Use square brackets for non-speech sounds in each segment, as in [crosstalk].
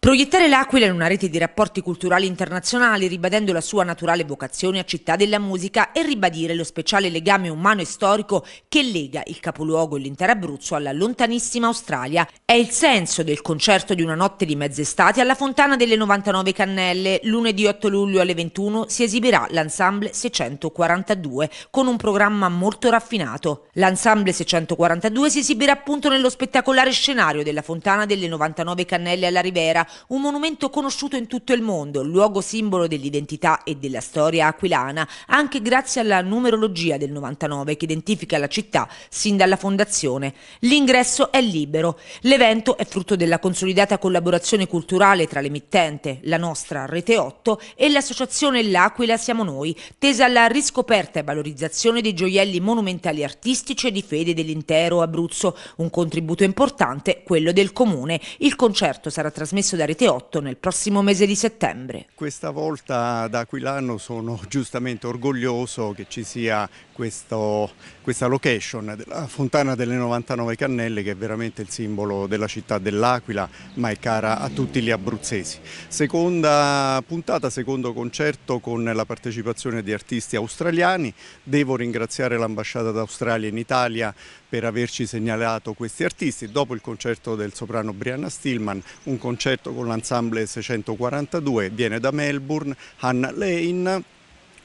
Proiettare l'Aquila in una rete di rapporti culturali internazionali, ribadendo la sua naturale vocazione a città della musica e ribadire lo speciale legame umano e storico che lega il capoluogo e l'intero Abruzzo alla lontanissima Australia. È il senso del concerto di una notte di mezz'estate alla Fontana delle 99 Cannelle. Lunedì 8 luglio alle 21 si esibirà l'Ensemble 642 con un programma molto raffinato. L'Ensemble 642 si esibirà appunto nello spettacolare scenario della Fontana delle 99 Cannelle alla Rivera un monumento conosciuto in tutto il mondo, luogo simbolo dell'identità e della storia aquilana, anche grazie alla numerologia del 99 che identifica la città sin dalla fondazione. L'ingresso è libero. L'evento è frutto della consolidata collaborazione culturale tra l'emittente, la nostra Rete 8 e l'associazione L'Aquila Siamo Noi, tesa alla riscoperta e valorizzazione dei gioielli monumentali artistici e di fede dell'intero Abruzzo. Un contributo importante quello del comune. Il concerto sarà trasmesso da da Rete 8 nel prossimo mese di settembre. Questa volta da Aquilano sono [laughs] giustamente orgoglioso che ci sia questo, questa location della Fontana delle 99 Cannelle che è veramente il simbolo della città dell'Aquila ma è cara a tutti gli abruzzesi. Seconda puntata, secondo concerto con la partecipazione di artisti australiani. Devo ringraziare l'ambasciata d'Australia in Italia per averci segnalato questi artisti. Dopo il concerto del soprano Brianna Stillman, un concerto con l'ensemble 642, viene da Melbourne, Hannah Lane,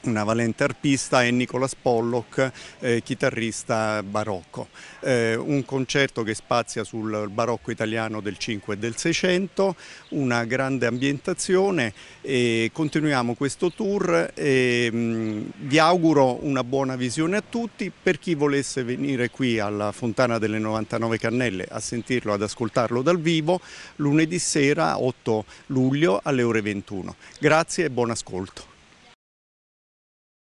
una valente arpista, e Nicolas Pollock, eh, chitarrista barocco. Eh, un concerto che spazia sul barocco italiano del 5 e del 600, una grande ambientazione e continuiamo questo tour e mh, mm, vi auguro una buona visione a tutti. Per chi volesse venire qui alla Fontana delle 99 Cannelle a sentirlo, ad ascoltarlo dal vivo, lunedì sera 8 luglio alle ore 21. Grazie e buon ascolto.